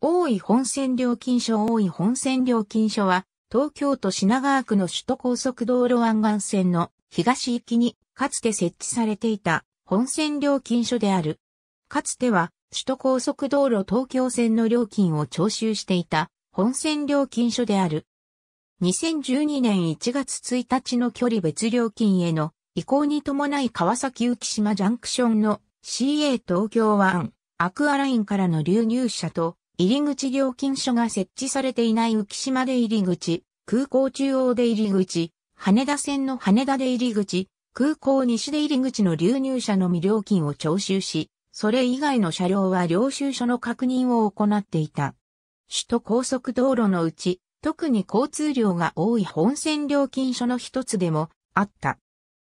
大井本線料金所大井本線料金所は、東京都品川区の首都高速道路湾岸線の東行きに、かつて設置されていた本線料金所である。かつては、首都高速道路東京線の料金を徴収していた本線料金所である。2012年1月1日の距離別料金への移行に伴い川崎浮島ジャンクションの CA 東京湾アクアラインからの流入車と入り口料金所が設置されていない浮島で入り口、空港中央で入り口、羽田線の羽田で入り口、空港西で入り口の流入者のみ料金を徴収し、それ以外の車両は領収書の確認を行っていた。首都高速道路のうち、特に交通量が多い本線料金所の一つでもあった。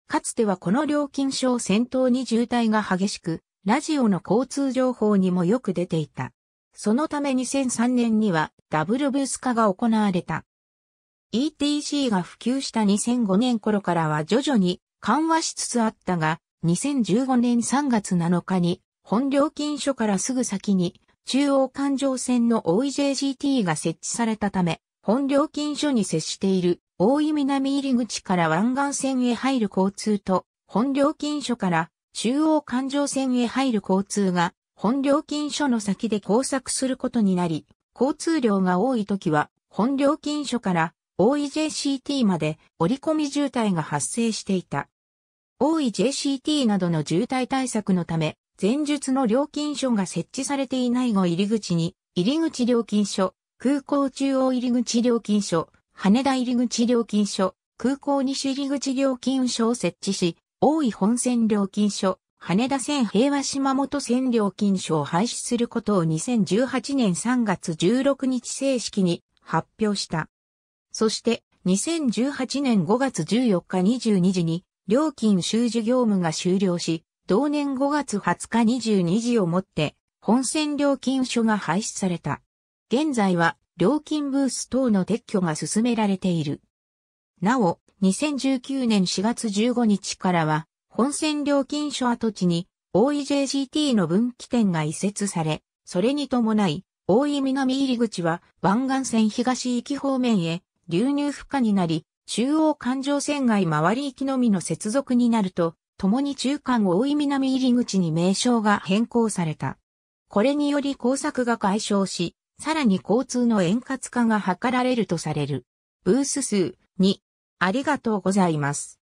かつてはこの料金所を先頭に渋滞が激しく、ラジオの交通情報にもよく出ていた。そのため2003年にはダブルブース化が行われた。ETC が普及した2005年頃からは徐々に緩和しつつあったが、2015年3月7日に本料金所からすぐ先に中央環状線の大井 j g t が設置されたため、本料金所に接している大井南入口から湾岸線へ入る交通と、本料金所から中央環状線へ入る交通が本料金所の先で工作することになり、交通量が多い時は、本料金所から大井 JCT まで折り込み渋滞が発生していた。大井 JCT などの渋滞対策のため、前述の料金所が設置されていない後入り口に、入り口料金所、空港中央入り口料金所、羽田入り口料金所、空港西入り口料金所を設置し、大井本線料金所、羽田線平和島本線料金所を廃止することを2018年3月16日正式に発表した。そして、2018年5月14日22時に、料金収受業務が終了し、同年5月20日22時をもって、本線料金所が廃止された。現在は、料金ブース等の撤去が進められている。なお、2019年4月15日からは、本線料金所跡地に、大井 j g t の分岐点が移設され、それに伴い、大井南入口は湾岸線東行き方面へ流入不可になり、中央環状線外回り行きのみの接続になると、共に中間大井南入口に名称が変更された。これにより工作が解消し、さらに交通の円滑化が図られるとされる。ブース数2、ありがとうございます。